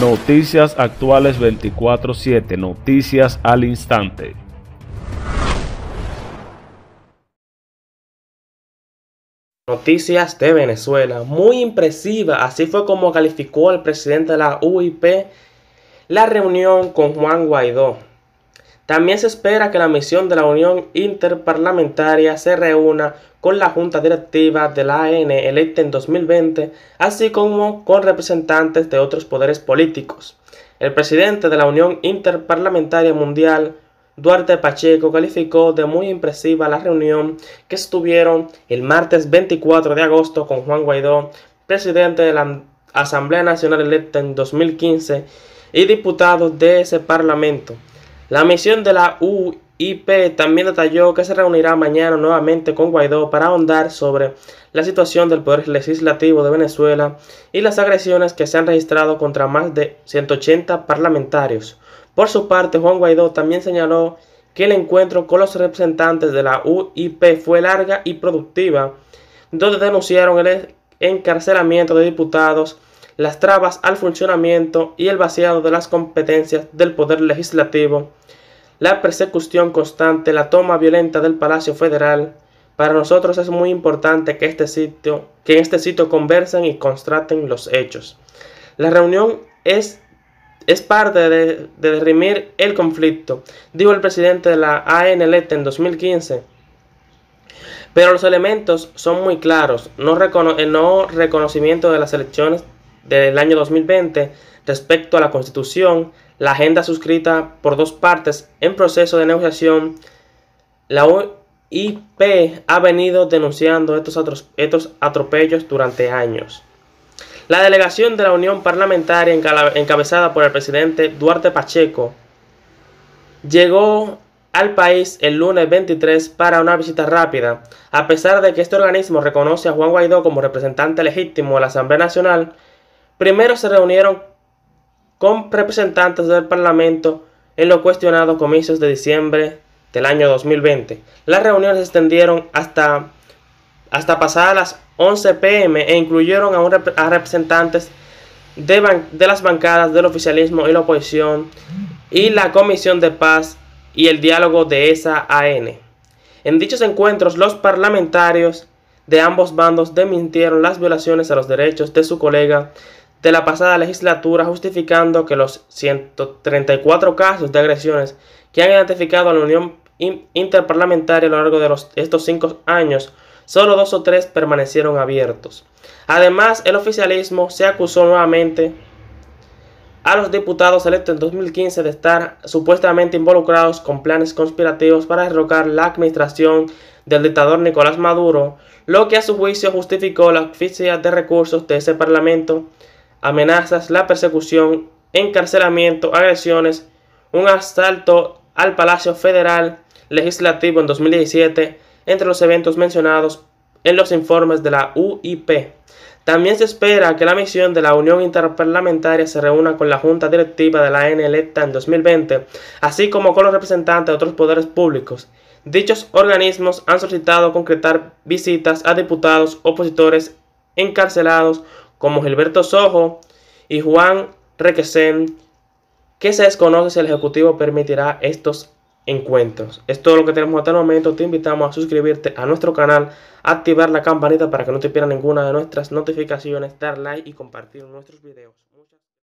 Noticias actuales 24/7, noticias al instante. Noticias de Venezuela, muy impresiva, así fue como calificó el presidente de la UIP la reunión con Juan Guaidó. También se espera que la misión de la Unión Interparlamentaria se reúna con la Junta Directiva de la AN e electa en 2020, así como con representantes de otros poderes políticos. El presidente de la Unión Interparlamentaria Mundial, Duarte Pacheco calificó de muy impresiva la reunión que estuvieron el martes 24 de agosto con Juan Guaidó, presidente de la Asamblea Nacional electa en 2015 y diputado de ese parlamento. La misión de la UIP también detalló que se reunirá mañana nuevamente con Guaidó para ahondar sobre la situación del Poder Legislativo de Venezuela y las agresiones que se han registrado contra más de 180 parlamentarios. Por su parte, Juan Guaidó también señaló que el encuentro con los representantes de la UIP fue larga y productiva, donde denunciaron el encarcelamiento de diputados las trabas al funcionamiento y el vaciado de las competencias del Poder Legislativo, la persecución constante, la toma violenta del Palacio Federal. Para nosotros es muy importante que, este sitio, que en este sitio conversen y constaten los hechos. La reunión es, es parte de, de derrimir el conflicto, dijo el presidente de la ANLT e en 2015. Pero los elementos son muy claros, no, no reconocimiento de las elecciones del año 2020 respecto a la Constitución, la agenda suscrita por dos partes en proceso de negociación, la OIP ha venido denunciando estos, estos atropellos durante años. La delegación de la Unión Parlamentaria encabezada por el presidente Duarte Pacheco llegó al país el lunes 23 para una visita rápida. A pesar de que este organismo reconoce a Juan Guaidó como representante legítimo de la Asamblea Nacional, Primero se reunieron con representantes del Parlamento en los cuestionados comicios de diciembre del año 2020. Las reuniones se extendieron hasta, hasta pasadas las 11 pm e incluyeron a, representantes de, de las bancadas del oficialismo y la oposición y la Comisión de Paz y el diálogo de esa AN. En dichos encuentros, los parlamentarios de ambos bandos desmintieron las violaciones a los derechos de su colega de la pasada legislatura justificando que los 134 casos de agresiones que han identificado a la Unión Interparlamentaria a lo largo de estos cinco años, solo dos o tres permanecieron abiertos. Además, el oficialismo se acusó nuevamente a los diputados electos en 2015 de estar supuestamente involucrados con planes conspirativos para derrocar la administración del dictador Nicolás Maduro, lo que a su juicio justificó la oficina de recursos de ese parlamento amenazas, la persecución, encarcelamiento, agresiones, un asalto al Palacio Federal Legislativo en 2017, entre los eventos mencionados en los informes de la UIP. También se espera que la misión de la Unión Interparlamentaria se reúna con la Junta Directiva de la Electa en 2020, así como con los representantes de otros poderes públicos. Dichos organismos han solicitado concretar visitas a diputados opositores encarcelados como Gilberto Sojo y Juan Requesen, que se desconoce si el Ejecutivo permitirá estos encuentros. Es todo lo que tenemos hasta el momento. Te invitamos a suscribirte a nuestro canal, activar la campanita para que no te pierdas ninguna de nuestras notificaciones, dar like y compartir nuestros videos.